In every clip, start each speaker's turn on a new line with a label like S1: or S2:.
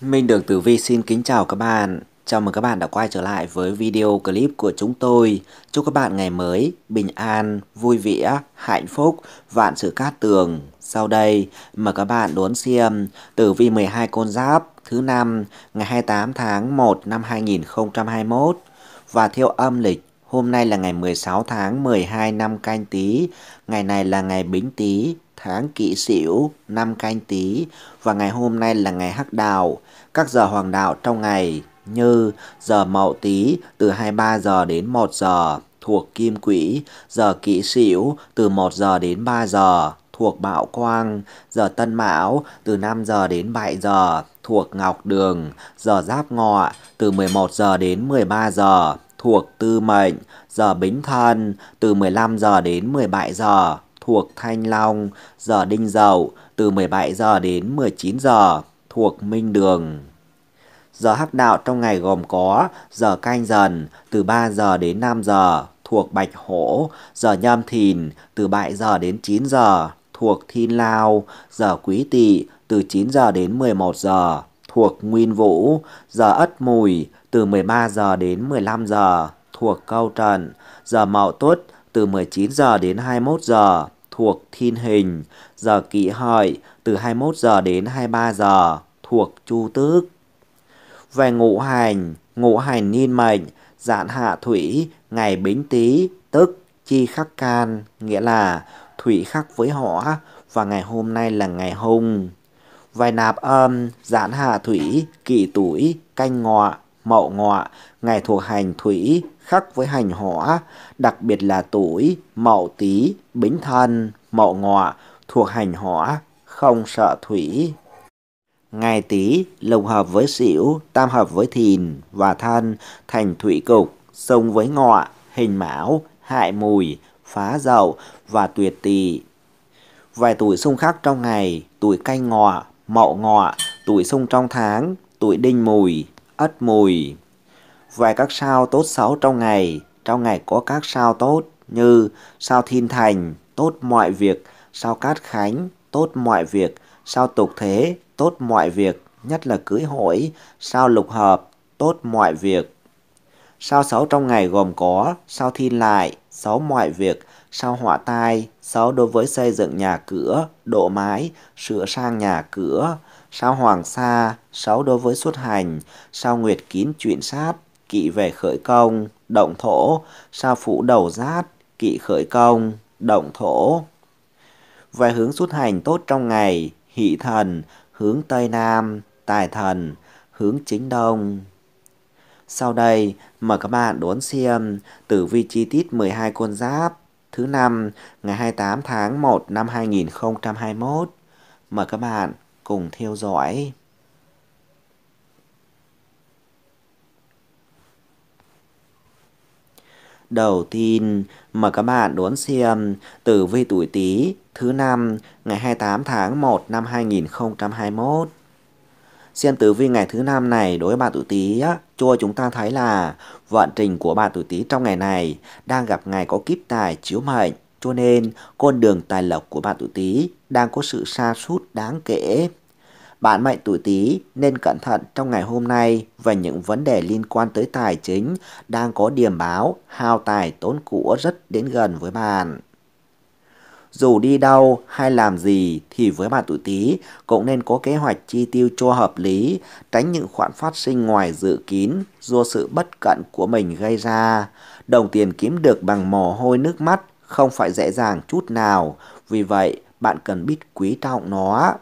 S1: Minh Đường Tử Vi xin kính chào các bạn. Chào mừng các bạn đã quay trở lại với video clip của chúng tôi. Chúc các bạn ngày mới, bình an, vui vẻ, hạnh phúc, vạn sự cát tường. Sau đây, mời các bạn đón xem Tử Vi 12 con giáp thứ năm ngày 28 tháng 1 năm 2021 và theo âm lịch Hôm nay là ngày 16 tháng 12 năm canh tí, ngày này là ngày bính tí, tháng kỷ sửu, năm canh tý và ngày hôm nay là ngày hắc đạo. Các giờ hoàng đạo trong ngày như giờ mậu tý từ 23 giờ đến 1 giờ thuộc kim quỹ, giờ kỷ sửu từ 1 giờ đến 3 giờ thuộc Bạo Quang, giờ Tân Mão từ 5 giờ đến 7 giờ thuộc Ngọc Đường, giờ Giáp Ngọ từ 11 giờ đến 13 giờ thuộc Tư Mệnh, giờ Bính Thân từ 15 giờ đến 17 giờ thuộc Thanh Long, giờ Đinh Dậu từ 17 giờ đến 19 giờ thuộc Minh Đường. Giờ hắc đạo trong ngày gồm có giờ canh dần từ 3 giờ đến 5 giờ thuộc Bạch Hổ, giờ nhâm thìn từ 7 giờ đến 9 giờ thuộc Thiên Lao, giờ quý tỵ từ 9 giờ đến 11 giờ thuộc Nguyên Vũ, giờ Ất Mùi từ 13 giờ đến 15 giờ thuộc Câu Trần, giờ Mậu Tuất từ 19 giờ đến 21 giờ thuộc Thiên Hình, giờ Kỷ Hợi từ 21 giờ đến 23 giờ thuộc Chu Tước. Về ngũ hành, ngũ hành niên mệnh, dạn hạ thủy, ngày bính tý, tức chi khắc can, nghĩa là thủy khắc với hỏa và ngày hôm nay là ngày hung. Về nạp âm, dạn hạ thủy, kỷ tuổi, canh ngọ, mậu ngọ, ngày thuộc hành thủy khắc với hành hỏa, đặc biệt là tuổi mậu tý, bính thân, mậu ngọ thuộc hành hỏa, không sợ thủy. Ngày tý lồng hợp với sửu, tam hợp với thìn và thân thành thủy cục, xông với ngọ, hình mão, hại mùi, phá dậu và tuyệt tỵ. Vài tuổi xung khắc trong ngày, tuổi canh ngọ, mậu ngọ, tuổi xung trong tháng, tuổi đinh mùi, ất mùi. Về các sao tốt xấu trong ngày, trong ngày có các sao tốt như sao thiên thành, tốt mọi việc, sao cát khánh, tốt mọi việc, sao tục thế, tốt mọi việc, nhất là cưới hỏi, sao lục hợp, tốt mọi việc. Sao xấu trong ngày gồm có sao thiên lại, xấu mọi việc, sao họa tai, xấu đối với xây dựng nhà cửa, độ mái, sửa sang nhà cửa, sao Hoàng Sa, sáu đối với xuất hành, sao Nguyệt kín chuyện sát, kỵ về khởi công, động thổ, sao Phủ đầu giát, kỵ khởi công, động thổ. Về hướng xuất hành tốt trong ngày, hỷ thần, hướng Tây Nam, tài thần, hướng chính Đông. Sau đây, mời các bạn đón xem tử vi chi tiết 12 con giáp thứ năm ngày 28 tháng 1 năm 2021. Mời các bạn cùng theo dõi. Đầu tiên, mời các bạn đón xem tử vi tuổi Tý thứ năm ngày 28 tháng 1 năm 2021. Xem tử vi ngày thứ năm này đối với bạn tuổi Tý cho chúng ta thấy là vận trình của bạn tuổi Tý trong ngày này đang gặp ngày có kiếp tài chiếu mệnh cho nên, con đường tài lộc của bạn tuổi Tý đang có sự xa sút đáng kể. Bạn mệnh tuổi Tý nên cẩn thận trong ngày hôm nay về những vấn đề liên quan tới tài chính đang có điểm báo hao tài tốn của rất đến gần với bạn. Dù đi đâu hay làm gì thì với bạn tuổi Tý cũng nên có kế hoạch chi tiêu cho hợp lý, tránh những khoản phát sinh ngoài dự kín do sự bất cẩn của mình gây ra. Đồng tiền kiếm được bằng mồ hôi nước mắt không phải dễ dàng chút nào, vì vậy bạn cần biết quý trọng nó.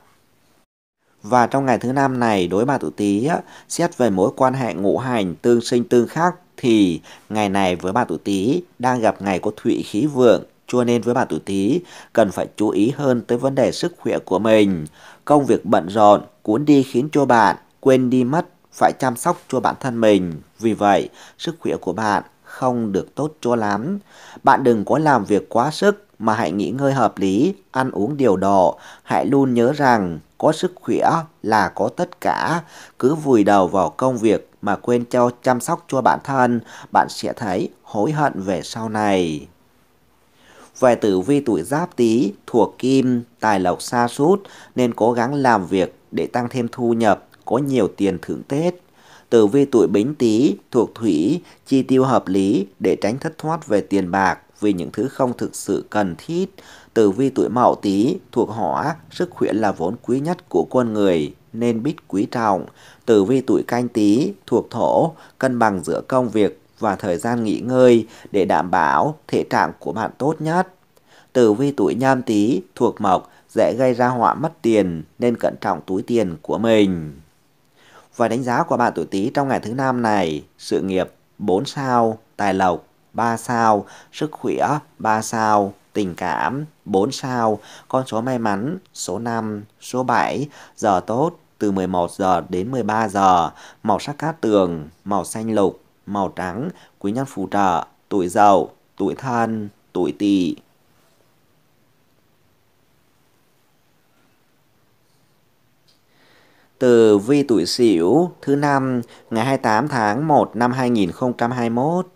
S1: Và trong ngày thứ năm này, đối bà tuổi Tý xét về mối quan hệ ngũ hành tương sinh tương khắc thì ngày này với bà tuổi Tý đang gặp ngày có thụy khí vượng cho nên với bạn tuổi Tý cần phải chú ý hơn tới vấn đề sức khỏe của mình. Công việc bận rộn cuốn đi khiến cho bạn quên đi mất phải chăm sóc cho bản thân mình. Vì vậy, sức khỏe của bạn không được tốt cho lắm. Bạn đừng có làm việc quá sức mà hãy nghỉ ngơi hợp lý, ăn uống điều độ. Hãy luôn nhớ rằng có sức khỏe là có tất cả. Cứ vùi đầu vào công việc mà quên cho chăm sóc cho bản thân, bạn sẽ thấy hối hận về sau này. Về tử vi tuổi giáp tý thuộc kim, tài lộc xa sút nên cố gắng làm việc để tăng thêm thu nhập, có nhiều tiền thưởng Tết tử vi tuổi bính tý thuộc thủy, chi tiêu hợp lý để tránh thất thoát về tiền bạc vì những thứ không thực sự cần thiết. Tử vi tuổi mậu tý thuộc hỏa, sức khỏe là vốn quý nhất của con người nên biết quý trọng. Tử vi tuổi canh tý thuộc thổ, cân bằng giữa công việc và thời gian nghỉ ngơi để đảm bảo thể trạng của bạn tốt nhất. Tử vi tuổi Nhâm tý thuộc mộc, dễ gây ra họa mất tiền nên cẩn trọng túi tiền của mình. Và đánh giá của bạn tuổi Tý trong ngày thứ năm này, sự nghiệp 4 sao, tài lộc 3 sao, sức khỏe 3 sao, tình cảm 4 sao, con số may mắn số 5, số 7, giờ tốt từ 11 giờ đến 13 giờ, màu sắc cát tường, màu xanh lục, màu trắng, quý nhân phù trợ, tuổi dậu, tuổi thân, tuổi tỵ. từ vi tuổi Sửu thứ năm ngày 28 tháng 1 năm 2021.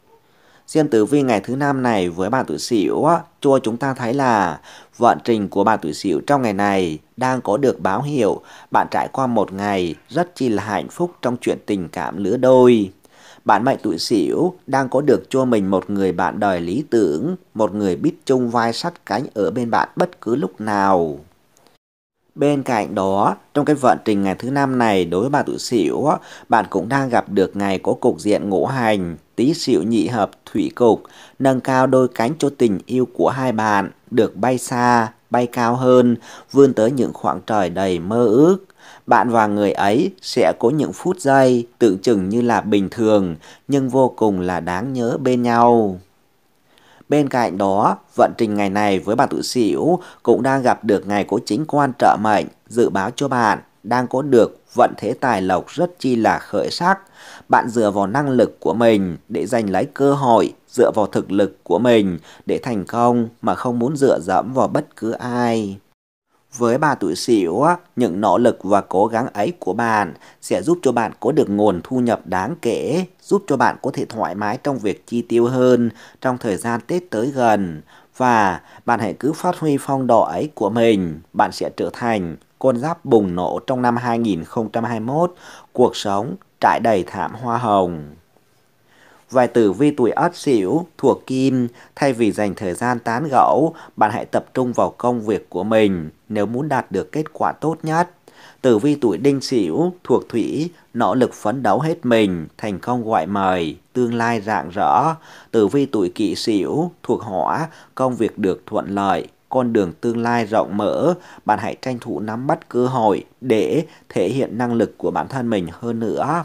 S1: riêng tử vi ngày thứ năm này với bạn tuổi Sửu cho chúng ta thấy là vận trình của bạn tuổi Sửu trong ngày này đang có được báo hiệu bạn trải qua một ngày rất chi là hạnh phúc trong chuyện tình cảm lứa đôi. Bạn mệnh tuổi Sửu đang có được cho mình một người bạn đời lý tưởng, một người biết chung vai sắt cánh ở bên bạn bất cứ lúc nào. Bên cạnh đó, trong cái vận trình ngày thứ năm này đối với bà tuổi sửu bạn cũng đang gặp được ngày có cục diện ngũ hành, tí sửu nhị hợp thủy cục, nâng cao đôi cánh cho tình yêu của hai bạn, được bay xa, bay cao hơn, vươn tới những khoảng trời đầy mơ ước. Bạn và người ấy sẽ có những phút giây tưởng chừng như là bình thường, nhưng vô cùng là đáng nhớ bên nhau. Bên cạnh đó, vận trình ngày này với bạn tuổi sửu cũng đang gặp được ngày cố chính quan trợ mệnh, dự báo cho bạn đang có được vận thế tài lộc rất chi là khởi sắc. Bạn dựa vào năng lực của mình để giành lấy cơ hội, dựa vào thực lực của mình để thành công mà không muốn dựa dẫm vào bất cứ ai. Với bà tuổi Sửu, những nỗ lực và cố gắng ấy của bạn sẽ giúp cho bạn có được nguồn thu nhập đáng kể giúp cho bạn có thể thoải mái trong việc chi tiêu hơn trong thời gian Tết tới gần. Và bạn hãy cứ phát huy phong độ ấy của mình, bạn sẽ trở thành con giáp bùng nổ trong năm 2021, cuộc sống trải đầy thảm hoa hồng. Vài tử vi tuổi ất sửu thuộc kim, thay vì dành thời gian tán gẫu, bạn hãy tập trung vào công việc của mình nếu muốn đạt được kết quả tốt nhất. Tử vi tuổi đinh sửu thuộc thủy, nỗ lực phấn đấu hết mình, thành công gọi mời, tương lai rạng rỡ. Tử vi tuổi kỷ sửu thuộc hỏa, công việc được thuận lợi, con đường tương lai rộng mở, bạn hãy tranh thủ nắm bắt cơ hội để thể hiện năng lực của bản thân mình hơn nữa.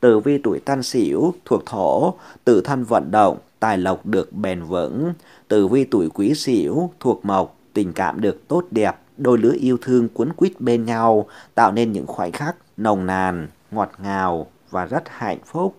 S1: Tử vi tuổi Tân Sửu thuộc thổ, tự thân vận động, tài lộc được bền vững. Tử vi tuổi Quý Sửu thuộc mộc, tình cảm được tốt đẹp, đôi lứa yêu thương cuốn quýt bên nhau, tạo nên những khoảnh khắc nồng nàn, ngọt ngào và rất hạnh phúc.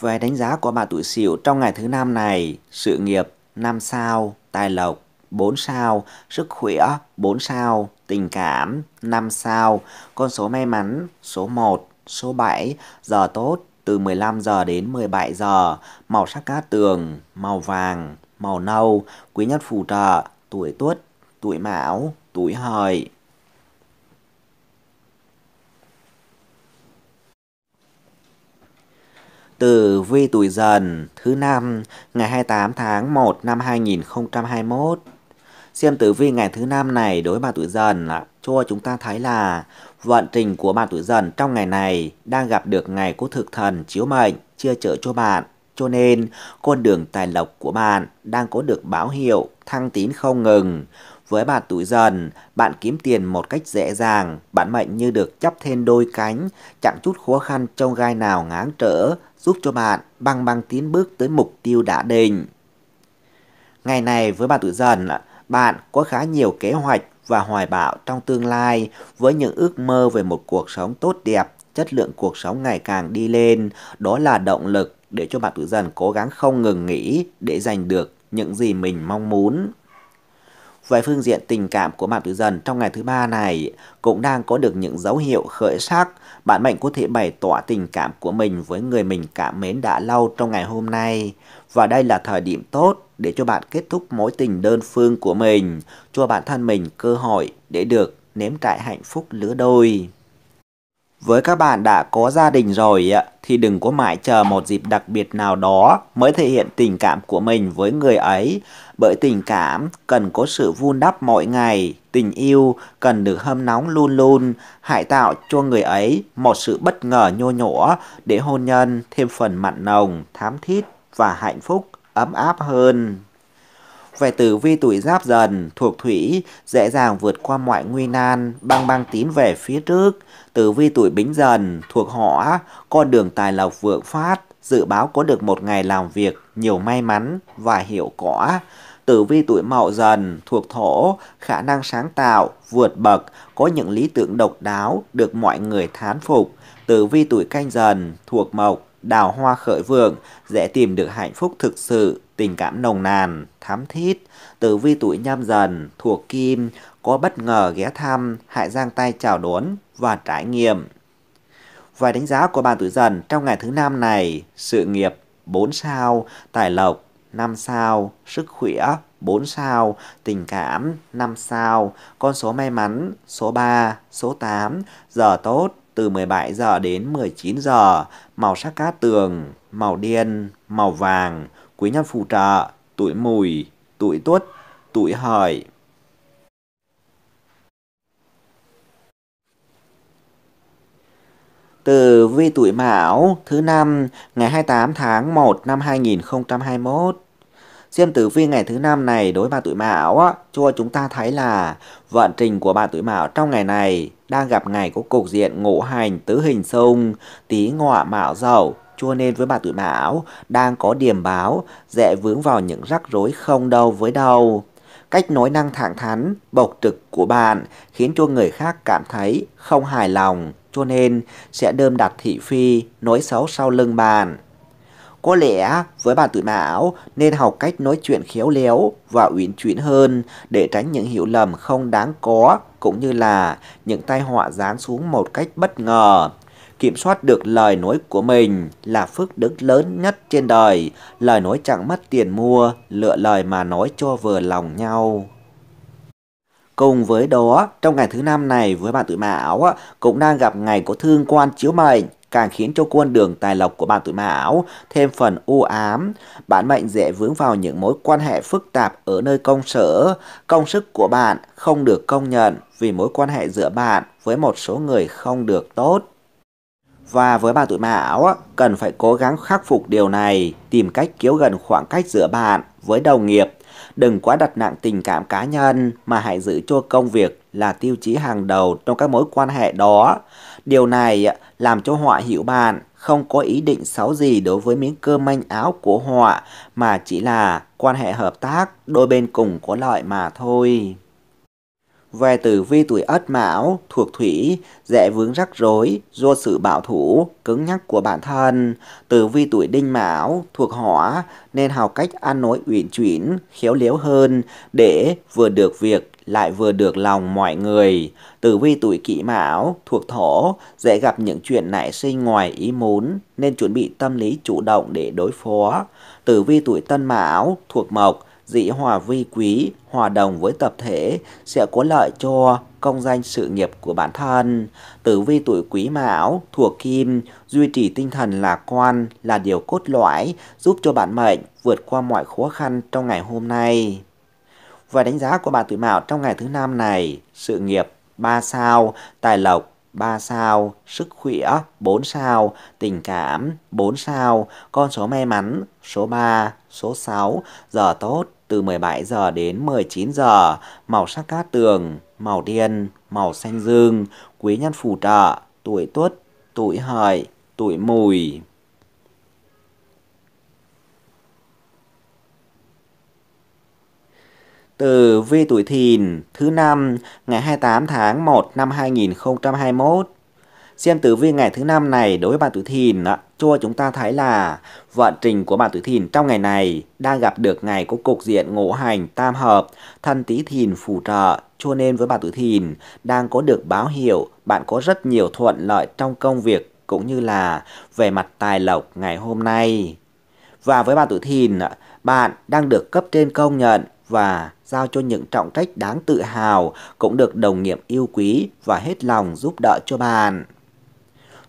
S1: Về đánh giá của bà tuổi Sửu trong ngày thứ năm này, sự nghiệp 5 sao, tài lộc 4 sao, sức khỏe 4 sao, tình cảm 5 sao, con số may mắn số 1, số 7, giờ tốt từ 15 giờ đến 17 giờ, màu sắc cát tường, màu vàng, màu nâu, quý nhân phù trợ, tuổi tuất tuổi mão, tuổi hợi. từ vi tuổi dần thứ năm ngày 28 tháng 1 năm 2021. Xem tử vi ngày thứ năm này đối với bạn tuổi dần cho chúng ta thấy là vận trình của bạn tuổi dần trong ngày này đang gặp được ngày của thực thần chiếu mệnh chia trợ cho bạn. Cho nên con đường tài lộc của bạn đang có được báo hiệu thăng tín không ngừng. Với bạn tuổi dần, bạn kiếm tiền một cách dễ dàng, bản mệnh như được chắp thêm đôi cánh, chẳng chút khó khăn trong gai nào ngáng trở, giúp cho bạn băng băng tiến bước tới mục tiêu đã định. Ngày này với bạn tuổi dần, bạn có khá nhiều kế hoạch và hoài bão trong tương lai với những ước mơ về một cuộc sống tốt đẹp, chất lượng cuộc sống ngày càng đi lên. Đó là động lực để cho bạn tuổi dần cố gắng không ngừng nghỉ để giành được những gì mình mong muốn. Về phương diện tình cảm của bạn tuổi dần trong ngày thứ ba này cũng đang có được những dấu hiệu khởi sắc. Bạn mệnh có thể bày tỏ tình cảm của mình với người mình cảm mến đã lâu trong ngày hôm nay. Và đây là thời điểm tốt để cho bạn kết thúc mối tình đơn phương của mình, cho bản thân mình cơ hội để được nếm trải hạnh phúc lứa đôi. Với các bạn đã có gia đình rồi thì đừng có mãi chờ một dịp đặc biệt nào đó mới thể hiện tình cảm của mình với người ấy. Bởi tình cảm cần có sự vun đắp mỗi ngày, tình yêu cần được hâm nóng luôn luôn. Hãy tạo cho người ấy một sự bất ngờ nhô nhổ để hôn nhân thêm phần mặn nồng, thám thiết và hạnh phúc ấm áp hơn về tử vi tuổi giáp dần thuộc thủy dễ dàng vượt qua mọi nguy nan băng băng tín về phía trước tử vi tuổi bính dần thuộc hỏa con đường tài lộc vượng phát dự báo có được một ngày làm việc nhiều may mắn và hiệu quả tử vi tuổi mậu dần thuộc thổ khả năng sáng tạo vượt bậc có những lý tưởng độc đáo được mọi người thán phục tử vi tuổi canh dần thuộc mộc đào hoa khởi vượng, dễ tìm được hạnh phúc thực sự, tình cảm nồng nàn, thắm thiết. Tử vi tuổi nhâm dần, thuộc kim, có bất ngờ ghé thăm, hại giang tay chào đón và trải nghiệm. Vài đánh giá của bạn tuổi dần trong ngày thứ năm này, sự nghiệp 4 sao, tài lộc 5 sao, sức khỏe 4 sao, tình cảm 5 sao, con số may mắn số 3, số 8, giờ tốt từ 17 giờ đến 19 giờ, màu sắc cát tường, màu đen, màu vàng, quý nhân phù trợ, tuổi mùi, tuổi tuất, tuổi hợi. Từ vi tuổi Mão thứ năm ngày 28 tháng 1 năm 2021. Xem tử vi ngày thứ năm này đối với bà tuổi mão á, cho chúng ta thấy là vận trình của bà tuổi mão trong ngày này đang gặp ngày có cục diện ngũ hành tứ hình xung, tí ngọa mạo dậu, cho nên với bà tuổi mão đang có điểm báo dễ vướng vào những rắc rối không đâu với đâu. Cách nói năng thẳng thắn, bộc trực của bạn khiến cho người khác cảm thấy không hài lòng, cho nên sẽ đơm đặt thị phi, nói xấu sau lưng bạn. Có lẽ với bà tuổi mão nên học cách nói chuyện khéo léo và uyển chuyển hơn để tránh những hiểu lầm không đáng có cũng như là những tai họa giáng xuống một cách bất ngờ. Kiểm soát được lời nói của mình là phước đức lớn nhất trên đời, lời nói chẳng mất tiền mua, lựa lời mà nói cho vừa lòng nhau. Cùng với đó, trong ngày thứ năm này với bạn tuổi Mão cũng đang gặp ngày có thương quan chiếu mệnh càng khiến cho quân đường tài lộc của bạn tuổi Mão thêm phần u ám. Bạn mệnh dễ vướng vào những mối quan hệ phức tạp ở nơi công sở, công sức của bạn không được công nhận vì mối quan hệ giữa bạn với một số người không được tốt. Và với bạn tuổi Mão, cần phải cố gắng khắc phục điều này, tìm cách kéo gần khoảng cách giữa bạn với đồng nghiệp đừng quá đặt nặng tình cảm cá nhân mà hãy giữ cho công việc là tiêu chí hàng đầu trong các mối quan hệ đó. Điều này làm cho họ hiểu bạn không có ý định xấu gì đối với miếng cơm manh áo của họ mà chỉ là quan hệ hợp tác đôi bên cùng có lợi mà thôi về tử vi tuổi ất mão thuộc thủy dễ vướng rắc rối do sự bảo thủ cứng nhắc của bản thân tử vi tuổi đinh mão thuộc hỏa nên học cách ăn nói uyển chuyển khéo léo hơn để vừa được việc lại vừa được lòng mọi người. Tử vi tuổi kỷ mão, thuộc thổ, dễ gặp những chuyện nảy sinh ngoài ý muốn, nên chuẩn bị tâm lý chủ động để đối phó. Tử vi tuổi tân mão, thuộc mộc, dĩ hòa vi quý, hòa đồng với tập thể sẽ có lợi cho công danh sự nghiệp của bản thân. Tử vi tuổi quý mão, thuộc kim, duy trì tinh thần lạc quan là điều cốt lõi giúp cho bản mệnh vượt qua mọi khó khăn trong ngày hôm nay. Và đánh giá của bạn tuổi mão trong ngày thứ năm này, sự nghiệp 3 sao, tài lộc 3 sao, sức khỏe 4 sao, tình cảm 4 sao, con số may mắn số 3, số 6, giờ tốt từ 17 giờ đến 19 giờ, màu sắc cát tường, màu đen, màu xanh dương, quý nhân phù trợ, tuổi tuất, tuổi hợi, tuổi mùi. Từ vi tuổi thìn, thứ năm, ngày 28 tháng 1 năm 2021, Xem tử vi ngày thứ năm này đối với bạn tuổi thìn cho chúng ta thấy là vận trình của bạn tuổi thìn trong ngày này đang gặp được ngày có cục diện ngũ hành tam hợp, thân tý thìn phù trợ, cho nên với bạn tuổi thìn đang có được báo hiệu bạn có rất nhiều thuận lợi trong công việc cũng như là về mặt tài lộc ngày hôm nay. Và với bạn tuổi thìn, bạn đang được cấp trên công nhận và giao cho những trọng trách đáng tự hào cũng được đồng nghiệp yêu quý và hết lòng giúp đỡ cho bạn.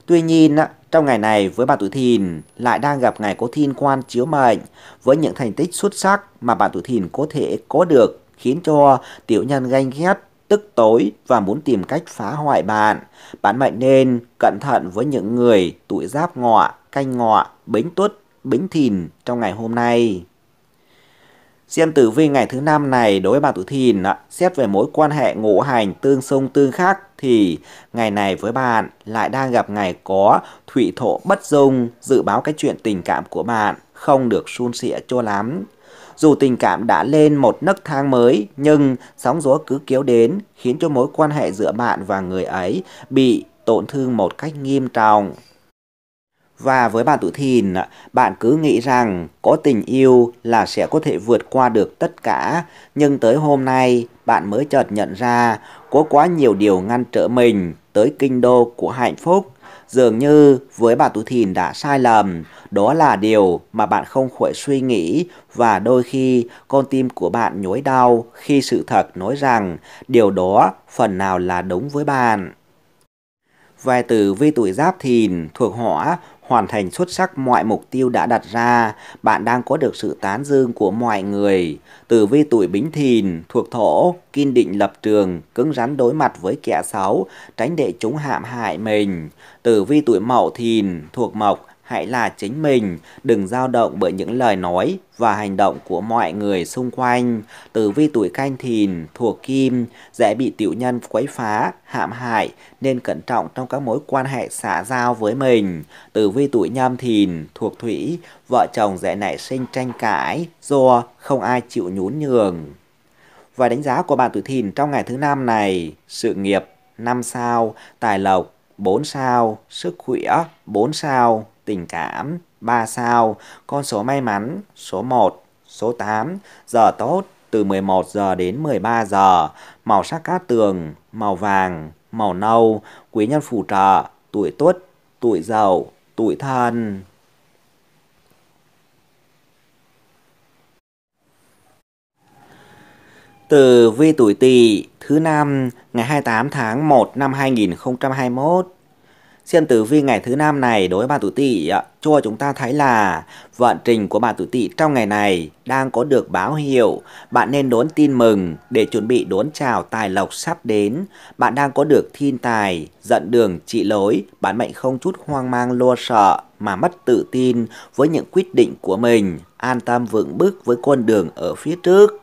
S1: Tuy nhiên, trong ngày này với bạn tuổi thìn lại đang gặp ngày cố thiên quan chiếu mệnh với những thành tích xuất sắc mà bạn tuổi thìn có thể có được khiến cho tiểu nhân ganh ghét tức tối và muốn tìm cách phá hoại bạn. Bạn mệnh nên cẩn thận với những người tuổi giáp ngọ, canh ngọ, bính tuất, bính thìn trong ngày hôm nay. Xem tử vi ngày thứ năm này đối với bà tuổi thìn, xét về mối quan hệ ngũ hành tương xung tương khắc thì ngày này với bạn lại đang gặp ngày có thủy thổ bất dung, dự báo cái chuyện tình cảm của bạn không được suôn sẻ cho lắm. Dù tình cảm đã lên một nấc thang mới nhưng sóng gió cứ kéo đến khiến cho mối quan hệ giữa bạn và người ấy bị tổn thương một cách nghiêm trọng. Và với bạn tuổi thìn, bạn cứ nghĩ rằng có tình yêu là sẽ có thể vượt qua được tất cả, nhưng tới hôm nay bạn mới chợt nhận ra có quá nhiều điều ngăn trở mình tới kinh đô của hạnh phúc. Dường như với bạn tuổi thìn đã sai lầm, đó là điều mà bạn không khỏi suy nghĩ và đôi khi con tim của bạn nhói đau khi sự thật nói rằng điều đó phần nào là đúng với bạn. Vài từ vi tuổi giáp thìn thuộc hỏa hoàn thành xuất sắc mọi mục tiêu đã đặt ra, bạn đang có được sự tán dương của mọi người. Tử vi tuổi bính thìn, thuộc thổ, kiên định lập trường, cứng rắn đối mặt với kẻ xấu, tránh để chúng hạm hại mình. Tử vi tuổi mậu thìn, thuộc mộc, hãy là chính mình, đừng dao động bởi những lời nói và hành động của mọi người xung quanh. Tử vi tuổi canh thìn, thuộc kim, dễ bị tiểu nhân quấy phá, hãm hại nên cẩn trọng trong các mối quan hệ xã giao với mình. Tử vi tuổi nhâm thìn, thuộc thủy, vợ chồng dễ nảy sinh tranh cãi do không ai chịu nhún nhường. Và đánh giá của bạn tuổi thìn trong ngày thứ năm này, sự nghiệp 5 sao, tài lộc 4 sao, sức khỏe 4 sao, tình cảm 3 sao, con số may mắn số 1, số 8, giờ tốt từ 11 giờ đến 13 giờ, màu sắc cát tường, màu vàng, màu nâu, quý nhân phù trợ, tuổi tuất, tuổi dậu, tuổi thân. Từ vi tuổi tỵ thứ năm ngày 28 tháng 1 năm 2021 Xem tử vi ngày thứ năm này đối với bà tuổi tỵ cho chúng ta thấy là vận trình của bà tuổi tỵ trong ngày này đang có được báo hiệu. Bạn nên đón tin mừng để chuẩn bị đón chào tài lộc sắp đến. Bạn đang có được thiên tài, dẫn đường trị lối, Bạn mệnh không chút hoang mang lo sợ mà mất tự tin với những quyết định của mình, an tâm vững bước với con đường ở phía trước.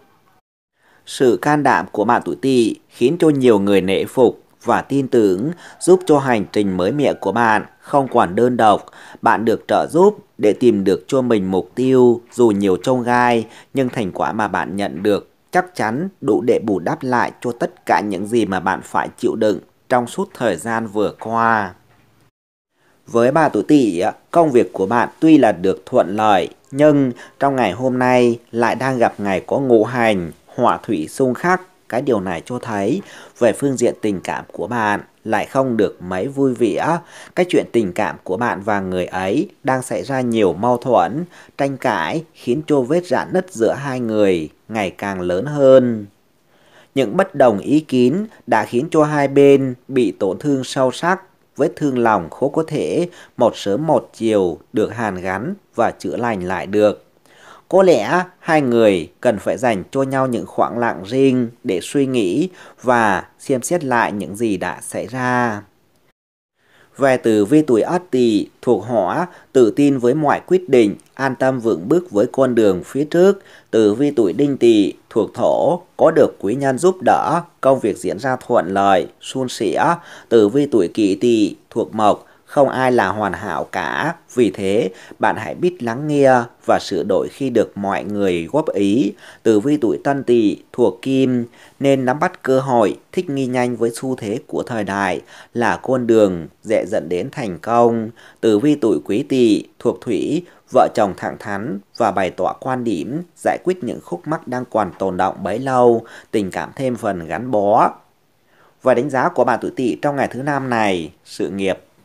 S1: Sự can đảm của bạn tuổi tỵ khiến cho nhiều người nể phục và tin tưởng giúp cho hành trình mới mẻ của bạn không còn đơn độc. Bạn được trợ giúp để tìm được cho mình mục tiêu dù nhiều trông gai nhưng thành quả mà bạn nhận được chắc chắn đủ để bù đắp lại cho tất cả những gì mà bạn phải chịu đựng trong suốt thời gian vừa qua. Với bà tuổi tỵ, công việc của bạn tuy là được thuận lợi, nhưng trong ngày hôm nay lại đang gặp ngày có ngũ hành, hỏa thủy xung khắc cái điều này cho thấy về phương diện tình cảm của bạn lại không được mấy vui vẻ. Cái chuyện tình cảm của bạn và người ấy đang xảy ra nhiều mâu thuẫn, tranh cãi khiến cho vết rạn nứt giữa hai người ngày càng lớn hơn. Những bất đồng ý kiến đã khiến cho hai bên bị tổn thương sâu sắc, vết thương lòng khó có thể một sớm một chiều được hàn gắn và chữa lành lại được. Có lẽ hai người cần phải dành cho nhau những khoảng lặng riêng để suy nghĩ và xem xét lại những gì đã xảy ra. Về từ vi tuổi Ất Tỵ thuộc hỏa, tự tin với mọi quyết định, an tâm vững bước với con đường phía trước. Từ vi tuổi Đinh Tỵ thuộc thổ, có được quý nhân giúp đỡ, công việc diễn ra thuận lợi, suôn sẻ. Từ vi tuổi Kỷ Tỵ thuộc mộc, không ai là hoàn hảo cả, vì thế bạn hãy biết lắng nghe và sửa đổi khi được mọi người góp ý. từ vi tuổi Tân Tỵ thuộc Kim nên nắm bắt cơ hội, thích nghi nhanh với xu thế của thời đại là con đường dễ dẫn đến thành công. từ vi tuổi Quý Tỵ thuộc Thủy vợ chồng thẳng thắn và bày tỏ quan điểm giải quyết những khúc mắc đang còn tồn động bấy lâu, tình cảm thêm phần gắn bó. Và đánh giá của bà tuổi Tỵ trong ngày thứ năm này, sự nghiệp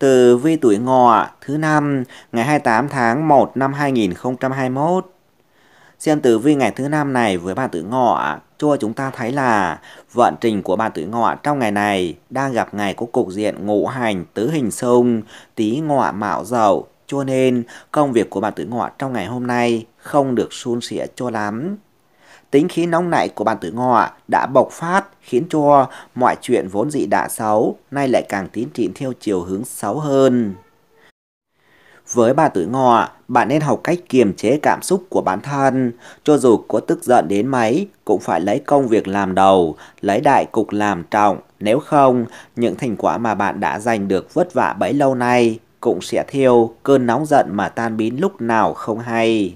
S1: từ vi tuổi ngọ thứ năm ngày 28 tháng 1 năm 2021. Xem tử vi ngày thứ năm này với bà tuổi ngọ cho chúng ta thấy là vận trình của bà tuổi ngọ trong ngày này đang gặp ngày có cục diện ngũ hành tứ hình xung tý ngọ mạo dậu cho nên công việc của bà tuổi ngọ trong ngày hôm nay không được suôn sẻ cho lắm Tính khí nóng nảy của bàn tử ngọ đã bộc phát khiến cho mọi chuyện vốn dị đã xấu, nay lại càng tiến triển theo chiều hướng xấu hơn. Với bà tuổi ngọ, bạn nên học cách kiềm chế cảm xúc của bản thân. Cho dù có tức giận đến mấy, cũng phải lấy công việc làm đầu, lấy đại cục làm trọng. Nếu không, những thành quả mà bạn đã giành được vất vả bấy lâu nay cũng sẽ theo cơn nóng giận mà tan biến lúc nào không hay.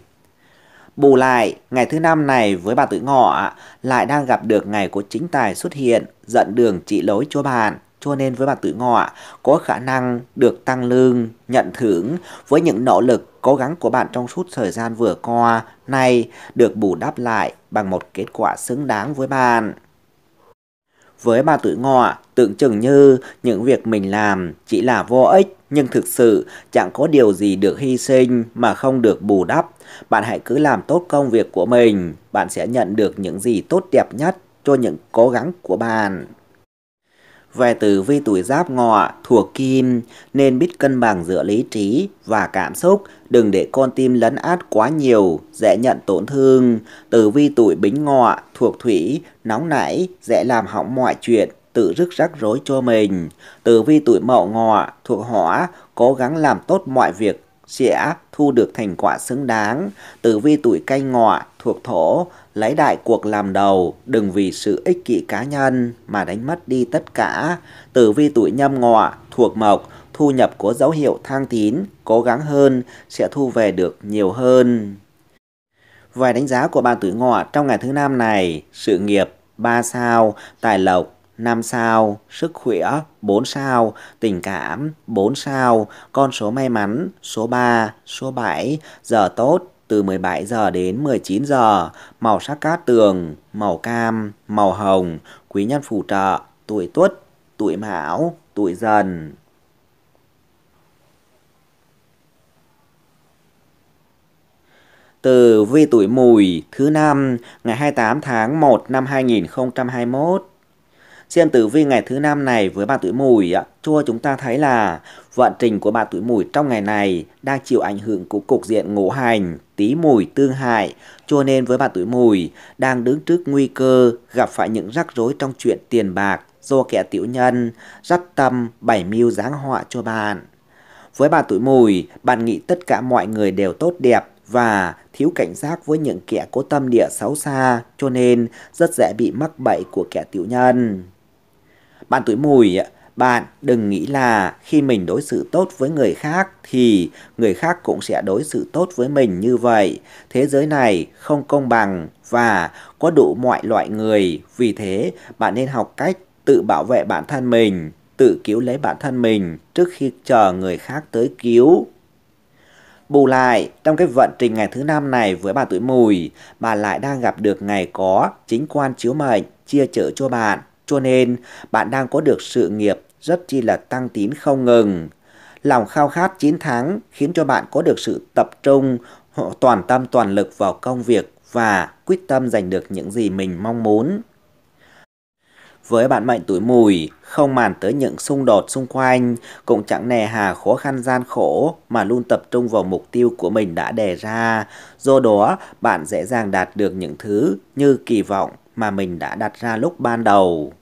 S1: Bù lại, ngày thứ năm này với bà tử ngọ lại đang gặp được ngày của chính tài xuất hiện, dẫn đường trị lối cho bạn. Cho nên với bà tử ngọ có khả năng được tăng lương, nhận thưởng với những nỗ lực cố gắng của bạn trong suốt thời gian vừa qua nay được bù đắp lại bằng một kết quả xứng đáng với bạn. Với bà tử ngọ, tưởng chừng như những việc mình làm chỉ là vô ích nhưng thực sự chẳng có điều gì được hy sinh mà không được bù đắp. Bạn hãy cứ làm tốt công việc của mình, bạn sẽ nhận được những gì tốt đẹp nhất cho những cố gắng của bạn. Về tử vi tuổi giáp ngọ thuộc kim nên biết cân bằng giữa lý trí và cảm xúc, đừng để con tim lấn át quá nhiều, dễ nhận tổn thương. Tử vi tuổi bính ngọ thuộc thủy, nóng nảy, dễ làm hỏng mọi chuyện, tự rước rắc rối cho mình. Tử vi tuổi mậu ngọ thuộc hỏa, cố gắng làm tốt mọi việc sẽ thu được thành quả xứng đáng. Tử vi tuổi canh ngọ thuộc thổ, lấy đại cuộc làm đầu, đừng vì sự ích kỷ cá nhân mà đánh mất đi tất cả. Tử vi tuổi nhâm ngọ thuộc mộc, thu nhập có dấu hiệu thăng tín, cố gắng hơn sẽ thu về được nhiều hơn. Vài đánh giá của bạn tuổi ngọ trong ngày thứ năm này, sự nghiệp 3 sao, tài lộc 5 sao, sức khỏe 4 sao, tình cảm 4 sao, con số may mắn số 3, số 7, giờ tốt từ 17 giờ đến 19 giờ, màu sắc cát tường, màu cam, màu hồng, quý nhân phù trợ, tuổi tuất, tuổi mão, tuổi dần. Từ vi tuổi mùi thứ năm ngày 28 tháng 1 năm 2021 Xem tử vi ngày thứ năm này với bạn tuổi mùi, cho chúng ta thấy là vận trình của bạn tuổi mùi trong ngày này đang chịu ảnh hưởng của cục diện ngũ hành, tí mùi tương hại, cho nên với bạn tuổi mùi đang đứng trước nguy cơ gặp phải những rắc rối trong chuyện tiền bạc do kẻ tiểu nhân dắt tâm bảy mưu giáng họa cho bạn. Với bạn tuổi mùi, bạn nghĩ tất cả mọi người đều tốt đẹp và thiếu cảnh giác với những kẻ có tâm địa xấu xa cho nên rất dễ bị mắc bẫy của kẻ tiểu nhân. Bạn tuổi mùi, bạn đừng nghĩ là khi mình đối xử tốt với người khác thì người khác cũng sẽ đối xử tốt với mình như vậy. Thế giới này không công bằng và có đủ mọi loại người. Vì thế, bạn nên học cách tự bảo vệ bản thân mình, tự cứu lấy bản thân mình trước khi chờ người khác tới cứu. Bù lại, trong cái vận trình ngày thứ năm này với bà tuổi mùi, bà lại đang gặp được ngày có chính quan chiếu mệnh chia chở cho bạn. Cho nên, bạn đang có được sự nghiệp rất chi là tăng tín không ngừng. Lòng khao khát chiến tháng khiến cho bạn có được sự tập trung, toàn tâm toàn lực vào công việc và quyết tâm giành được những gì mình mong muốn. Với bạn mệnh tuổi mùi, không màn tới những xung đột xung quanh, cũng chẳng nề hà khó khăn gian khổ mà luôn tập trung vào mục tiêu của mình đã đề ra. Do đó, bạn dễ dàng đạt được những thứ như kỳ vọng, mà mình đã đặt ra lúc ban đầu.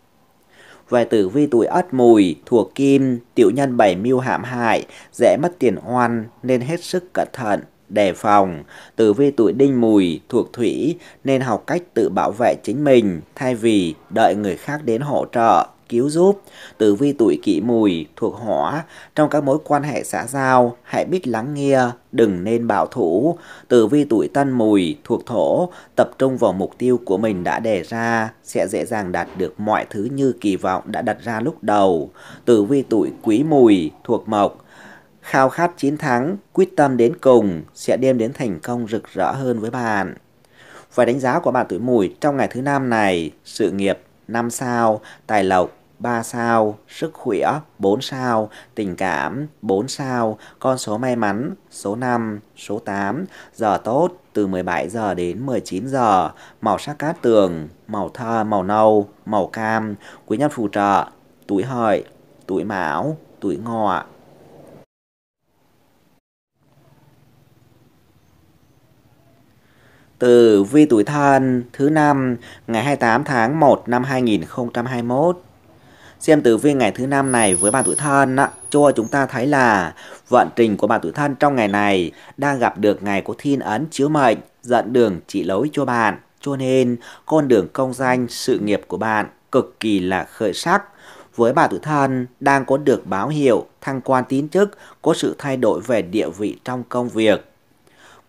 S1: Về tử vi tuổi ất mùi, thuộc kim, tiểu nhân bảy mưu hãm hại, dễ mất tiền oan nên hết sức cẩn thận, đề phòng. Tử vi tuổi đinh mùi, thuộc thủy nên học cách tự bảo vệ chính mình thay vì đợi người khác đến hỗ trợ cứu giúp, tử vi tuổi kỷ mùi thuộc hỏa, trong các mối quan hệ xã giao, hãy biết lắng nghe, đừng nên bảo thủ. Tử vi tuổi tân mùi thuộc thổ, tập trung vào mục tiêu của mình đã đề ra, sẽ dễ dàng đạt được mọi thứ như kỳ vọng đã đặt ra lúc đầu. Tử vi tuổi quý mùi thuộc mộc, khao khát chiến thắng, quyết tâm đến cùng sẽ đem đến thành công rực rỡ hơn với bạn. Và đánh giá của bạn tuổi mùi trong ngày thứ năm này, sự nghiệp năm sao, tài lộc 3 sao, sức khỏe 4 sao, tình cảm 4 sao, con số may mắn số 5, số 8, giờ tốt từ 17 giờ đến 19 giờ, màu sắc cát tường, màu thơ, màu nâu, màu cam, quý nhân phù trợ, tuổi hợi, tuổi mão, tuổi ngọ, Từ vi tuổi thân thứ năm ngày 28 tháng 1 năm 2021 Xem tử vi ngày thứ năm này với bạn tuổi thân cho chúng ta thấy là vận trình của bạn tuổi thân trong ngày này đang gặp được ngày có thiên ấn chiếu mệnh, dẫn đường chỉ lối cho bạn. Cho nên con đường công danh, sự nghiệp của bạn cực kỳ là khởi sắc. Với bà tuổi thân đang có được báo hiệu thăng quan tín chức, có sự thay đổi về địa vị trong công việc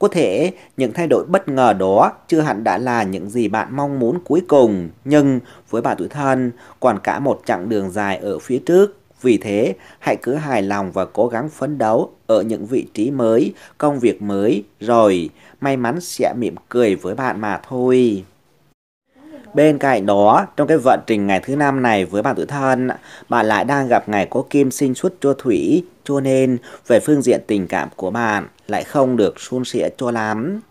S1: có thể những thay đổi bất ngờ đó chưa hẳn đã là những gì bạn mong muốn cuối cùng, nhưng với bà tuổi thân còn cả một chặng đường dài ở phía trước. Vì thế, hãy cứ hài lòng và cố gắng phấn đấu ở những vị trí mới, công việc mới, rồi may mắn sẽ mỉm cười với bạn mà thôi. Bên cạnh đó, trong cái vận trình ngày thứ năm này với bạn tự thân, bạn lại đang gặp ngày có kim sinh xuất cho thủy, cho nên về phương diện tình cảm của bạn lại không được suôn sẻ cho lắm.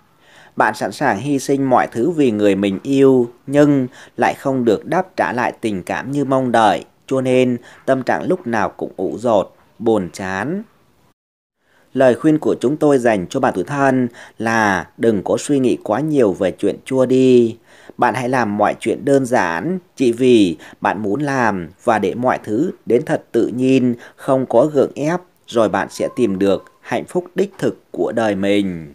S1: Bạn sẵn sàng hy sinh mọi thứ vì người mình yêu, nhưng lại không được đáp trả lại tình cảm như mong đợi, cho nên tâm trạng lúc nào cũng ủ rột, buồn chán, lời khuyên của chúng tôi dành cho bạn tuổi thân là đừng có suy nghĩ quá nhiều về chuyện chua đi. Bạn hãy làm mọi chuyện đơn giản chỉ vì bạn muốn làm và để mọi thứ đến thật tự nhiên, không có gượng ép, rồi bạn sẽ tìm được hạnh phúc đích thực của đời mình.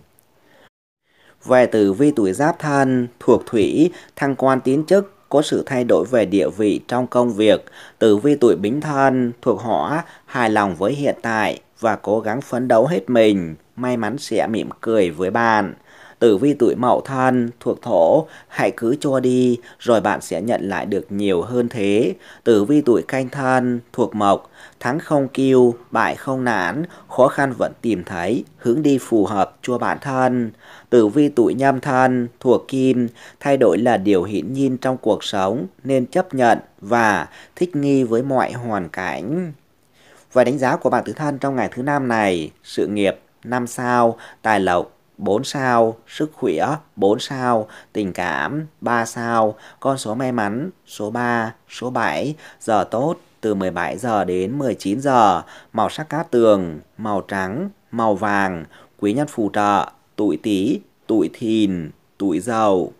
S1: Về tử vi tuổi giáp thân, thuộc thủy, thăng quan tiến chức, có sự thay đổi về địa vị trong công việc. Tử vi tuổi bính thân, thuộc hỏa, hài lòng với hiện tại và cố gắng phấn đấu hết mình. May mắn sẽ mỉm cười với bạn tử vi tuổi mậu thân thuộc thổ, hãy cứ cho đi rồi bạn sẽ nhận lại được nhiều hơn thế. Tử vi tuổi canh thân thuộc mộc, thắng không kêu bại không nản, khó khăn vẫn tìm thấy, hướng đi phù hợp cho bản thân. Tử vi tuổi nhâm thân thuộc kim, thay đổi là điều hiển nhiên trong cuộc sống nên chấp nhận và thích nghi với mọi hoàn cảnh. Và đánh giá của bạn tử thân trong ngày thứ năm này, sự nghiệp năm sao, tài lộc 4 sao, sức khỏe 4 sao, tình cảm 3 sao, con số may mắn số 3, số 7, giờ tốt từ 17 giờ đến 19 giờ, màu sắc cát tường, màu trắng, màu vàng, quý nhân phù trợ, tuổi Tý, tuổi Thìn, tuổi Dậu.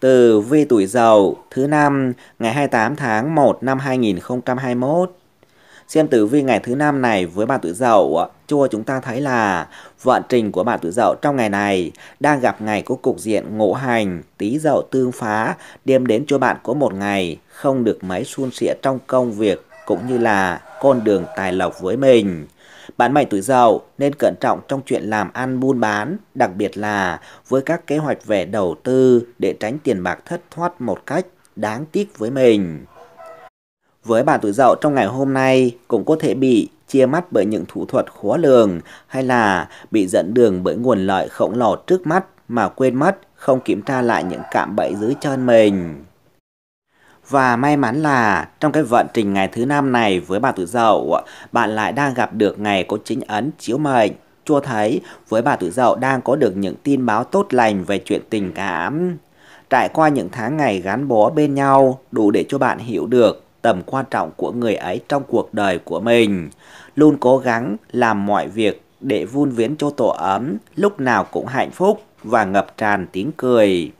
S1: Từ vi tuổi Dậu thứ năm ngày 28 tháng 1 năm 2021 Xem tử vi ngày thứ năm này với bạn tuổi dậu, cho chúng ta thấy là vận trình của bạn tuổi dậu trong ngày này đang gặp ngày có cục diện ngộ hành, tý dậu tương phá, đem đến cho bạn có một ngày không được mấy suôn sẻ trong công việc cũng như là con đường tài lộc với mình. Bạn mày tuổi dậu nên cẩn trọng trong chuyện làm ăn buôn bán, đặc biệt là với các kế hoạch về đầu tư để tránh tiền bạc thất thoát một cách đáng tiếc với mình. Với bà tuổi dậu trong ngày hôm nay cũng có thể bị chia mắt bởi những thủ thuật khó lường hay là bị dẫn đường bởi nguồn lợi khổng lồ trước mắt mà quên mất không kiểm tra lại những cạm bẫy dưới chân mình. Và may mắn là trong cái vận trình ngày thứ năm này với bà tuổi dậu, bạn lại đang gặp được ngày có chính ấn chiếu mệnh. Cho thấy với bà tuổi dậu đang có được những tin báo tốt lành về chuyện tình cảm. Trải qua những tháng ngày gắn bó bên nhau đủ để cho bạn hiểu được tầm quan trọng của người ấy trong cuộc đời của mình. Luôn cố gắng làm mọi việc để vun viễn cho tổ ấm, lúc nào cũng hạnh phúc và ngập tràn tiếng cười.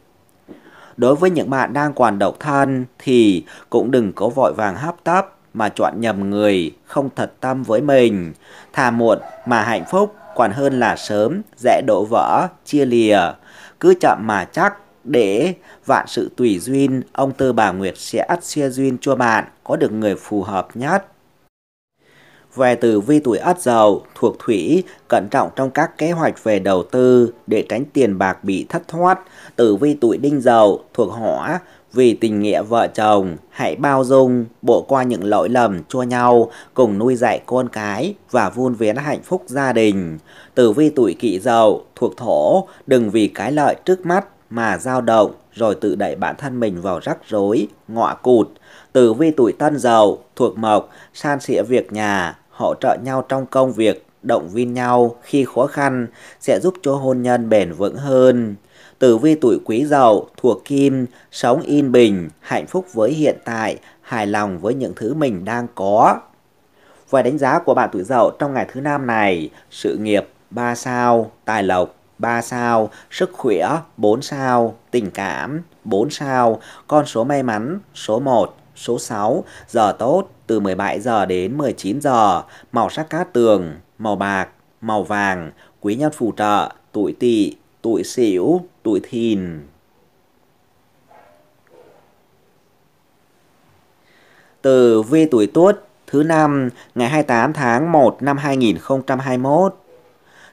S1: Đối với những bạn đang còn độc thân thì cũng đừng có vội vàng hấp tấp mà chọn nhầm người không thật tâm với mình. Thà muộn mà hạnh phúc còn hơn là sớm, dễ đổ vỡ, chia lìa. Cứ chậm mà chắc để vạn sự tùy duyên, ông Tơ Bà Nguyệt sẽ ắt xia duyên cho bạn có được người phù hợp nhất. Về tử vi tuổi ất dầu, thuộc thủy, cẩn trọng trong các kế hoạch về đầu tư để tránh tiền bạc bị thất thoát. Tử vi tuổi đinh dầu, thuộc hỏa, vì tình nghĩa vợ chồng, hãy bao dung, bộ qua những lỗi lầm cho nhau, cùng nuôi dạy con cái và vun vén hạnh phúc gia đình. Tử vi tuổi kỷ dậu thuộc thổ, đừng vì cái lợi trước mắt mà dao động rồi tự đẩy bản thân mình vào rắc rối, ngọa cụt. Tử vi tuổi tân dậu, thuộc mộc, san sẻ việc nhà, hỗ trợ nhau trong công việc, động viên nhau khi khó khăn sẽ giúp cho hôn nhân bền vững hơn. Tử vi tuổi quý dậu thuộc kim, sống yên bình, hạnh phúc với hiện tại, hài lòng với những thứ mình đang có. Vài đánh giá của bạn tuổi dậu trong ngày thứ năm này, sự nghiệp 3 sao, tài lộc 3 sao, sức khỏe 4 sao, tình cảm 4 sao, con số may mắn số 1, số 6, giờ tốt từ 17 giờ đến 19 giờ, màu sắc cát tường, màu bạc, màu vàng, quý nhân phù trợ, tuổi tỵ, tuổi sửu, tuổi thìn. Từ vi tuổi tuất thứ năm ngày 28 tháng 1 năm 2021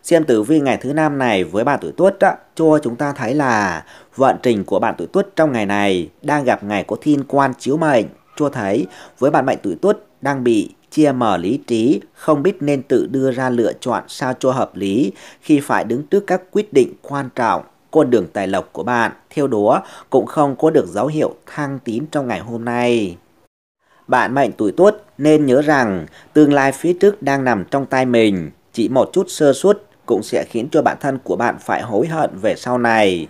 S1: xem tử vi ngày thứ năm này với bạn tuổi tuất á, cho chúng ta thấy là vận trình của bạn tuổi tuất trong ngày này đang gặp ngày có thiên quan chiếu mệnh, cho thấy với bạn mệnh tuổi tuất đang bị chia mở lý trí, không biết nên tự đưa ra lựa chọn sao cho hợp lý khi phải đứng trước các quyết định quan trọng con đường tài lộc của bạn theo đó cũng không có được dấu hiệu thăng tín trong ngày hôm nay. Bạn mệnh tuổi tuất nên nhớ rằng tương lai phía trước đang nằm trong tay mình, chỉ một chút sơ suất cũng sẽ khiến cho bản thân của bạn phải hối hận về sau này.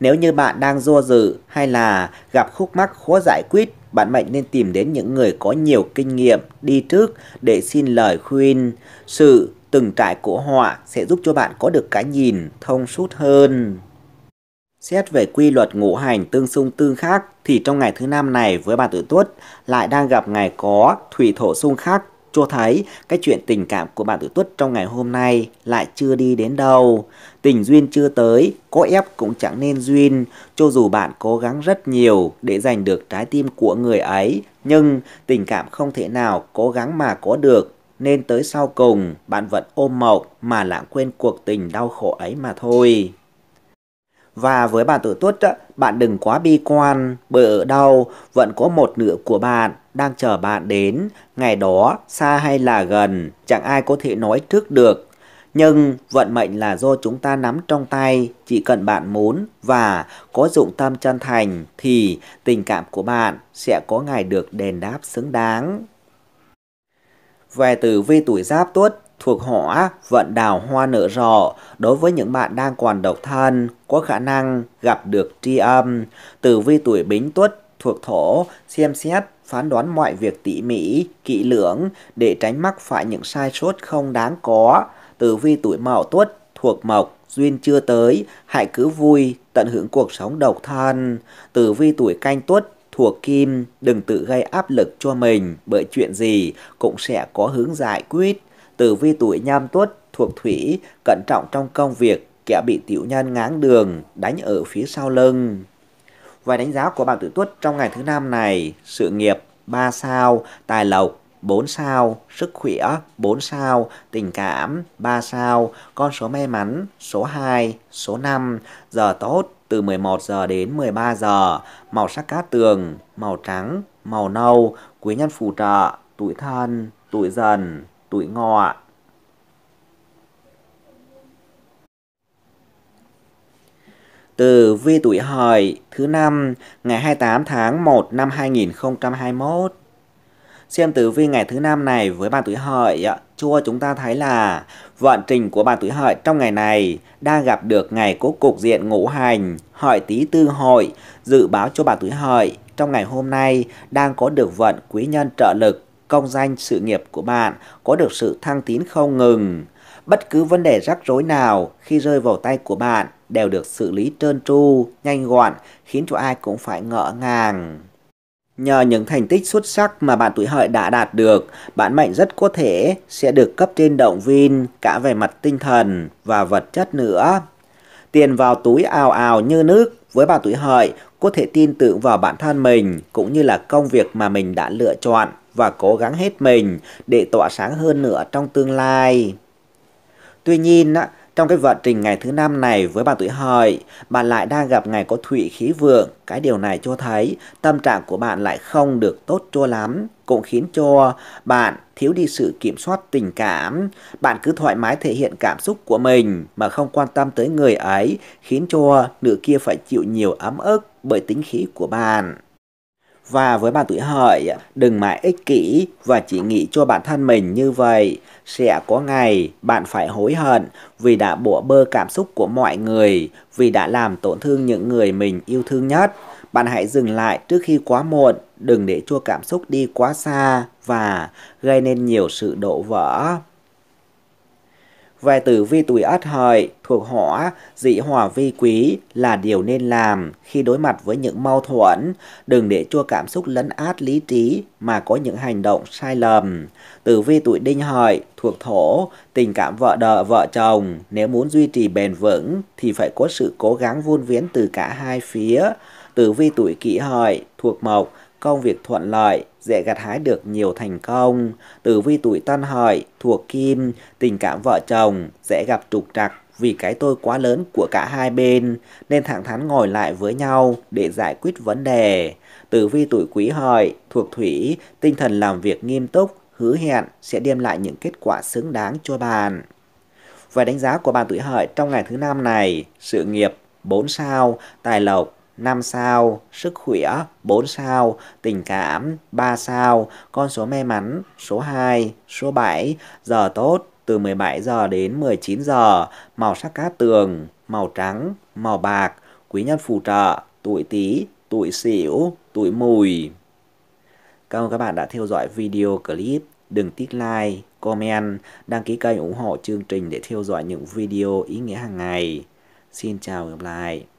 S1: Nếu như bạn đang do dự hay là gặp khúc mắc khó giải quyết, bạn mệnh nên tìm đến những người có nhiều kinh nghiệm đi trước để xin lời khuyên. Sự từng trải của họ sẽ giúp cho bạn có được cái nhìn thông suốt hơn. Xét về quy luật ngũ hành tương xung tương khắc thì trong ngày thứ năm này với bạn tuổi Tuất lại đang gặp ngày có thủy thổ xung khắc cho thấy cái chuyện tình cảm của bạn tuổi tuất trong ngày hôm nay lại chưa đi đến đâu. Tình duyên chưa tới, có ép cũng chẳng nên duyên, cho dù bạn cố gắng rất nhiều để giành được trái tim của người ấy, nhưng tình cảm không thể nào cố gắng mà có được, nên tới sau cùng bạn vẫn ôm mộng mà lãng quên cuộc tình đau khổ ấy mà thôi. Và với bạn tuổi tuất, bạn đừng quá bi quan, bởi ở đâu vẫn có một nửa của bạn đang chờ bạn đến, ngày đó xa hay là gần, chẳng ai có thể nói trước được. Nhưng vận mệnh là do chúng ta nắm trong tay, chỉ cần bạn muốn và có dụng tâm chân thành thì tình cảm của bạn sẽ có ngày được đền đáp xứng đáng. Về tử vi tuổi giáp tuất thuộc hỏa vận đào hoa nở rộ đối với những bạn đang còn độc thân có khả năng gặp được tri âm tử vi tuổi bính tuất thuộc thổ xem xét phán đoán mọi việc tỉ mỉ, kỹ lưỡng để tránh mắc phải những sai sót không đáng có. Từ vi tuổi mão tuất, thuộc mộc, duyên chưa tới, hãy cứ vui, tận hưởng cuộc sống độc thân. Từ vi tuổi canh tuất, thuộc kim, đừng tự gây áp lực cho mình bởi chuyện gì cũng sẽ có hướng giải quyết. Từ vi tuổi nham tuất, thuộc thủy, cẩn trọng trong công việc, kẻ bị tiểu nhân ngáng đường, đánh ở phía sau lưng. Về đánh giá của bạn tuổi tuất trong ngày thứ năm này, sự nghiệp 3 sao, tài lộc 4 sao, sức khỏe 4 sao, tình cảm 3 sao, con số may mắn số 2, số 5, giờ tốt từ 11 giờ đến 13 giờ, màu sắc cát tường, màu trắng, màu nâu, quý nhân phù trợ, tuổi thân, tuổi dần, tuổi ngọ. Từ vi tuổi hợi thứ năm ngày 28 tháng 1 năm 2021. Xem tử vi ngày thứ năm này với bạn tuổi hợi cho chúng ta thấy là vận trình của bạn tuổi hợi trong ngày này đang gặp được ngày cố cục diện ngũ hành hợi tý tư hội dự báo cho bạn tuổi hợi trong ngày hôm nay đang có được vận quý nhân trợ lực công danh sự nghiệp của bạn có được sự thăng tín không ngừng Bất cứ vấn đề rắc rối nào khi rơi vào tay của bạn đều được xử lý trơn tru, nhanh gọn, khiến cho ai cũng phải ngỡ ngàng. Nhờ những thành tích xuất sắc mà bạn tuổi hợi đã đạt được, bạn mệnh rất có thể sẽ được cấp trên động viên cả về mặt tinh thần và vật chất nữa. Tiền vào túi ào ào như nước với bạn tuổi hợi có thể tin tưởng vào bản thân mình cũng như là công việc mà mình đã lựa chọn và cố gắng hết mình để tỏa sáng hơn nữa trong tương lai. Tuy nhiên, trong cái vận trình ngày thứ năm này với bạn tuổi hợi, bạn lại đang gặp ngày có thủy khí vượng. Cái điều này cho thấy tâm trạng của bạn lại không được tốt cho lắm, cũng khiến cho bạn thiếu đi sự kiểm soát tình cảm. Bạn cứ thoải mái thể hiện cảm xúc của mình mà không quan tâm tới người ấy, khiến cho nửa kia phải chịu nhiều ấm ức bởi tính khí của bạn. Và với bạn tuổi hợi, đừng mãi ích kỷ và chỉ nghĩ cho bản thân mình như vậy. Sẽ có ngày bạn phải hối hận vì đã bỏ bơ cảm xúc của mọi người, vì đã làm tổn thương những người mình yêu thương nhất. Bạn hãy dừng lại trước khi quá muộn, đừng để cho cảm xúc đi quá xa và gây nên nhiều sự đổ vỡ. Về tử vi tuổi ất hợi thuộc hỏa, dị hỏa vi quý là điều nên làm khi đối mặt với những mâu thuẫn, đừng để chua cảm xúc lấn át lý trí mà có những hành động sai lầm. Tử vi tuổi đinh hợi thuộc thổ, tình cảm vợ đợ vợ chồng nếu muốn duy trì bền vững thì phải có sự cố gắng vun viễn từ cả hai phía. Tử vi tuổi kỷ hợi thuộc mộc, công việc thuận lợi, dễ gặt hái được nhiều thành công. Tử vi tuổi tân hợi, thuộc kim, tình cảm vợ chồng dễ gặp trục trặc vì cái tôi quá lớn của cả hai bên nên thẳng thắn ngồi lại với nhau để giải quyết vấn đề. Tử vi tuổi quý hợi, thuộc thủy, tinh thần làm việc nghiêm túc, hứa hẹn sẽ đem lại những kết quả xứng đáng cho bạn. Về đánh giá của bạn tuổi hợi trong ngày thứ năm này, sự nghiệp 4 sao, tài lộc 5 sao, sức khỏe 4 sao, tình cảm 3 sao, con số may mắn số 2, số 7, giờ tốt từ 17 giờ đến 19 giờ, màu sắc cát tường, màu trắng, màu bạc, quý nhân phù trợ, tuổi Tý, tuổi Sửu, tuổi Mùi. Cảm ơn các bạn đã theo dõi video clip. Đừng tiếc like, comment, đăng ký kênh ủng hộ chương trình để theo dõi những video ý nghĩa hàng ngày. Xin chào và gặp lại.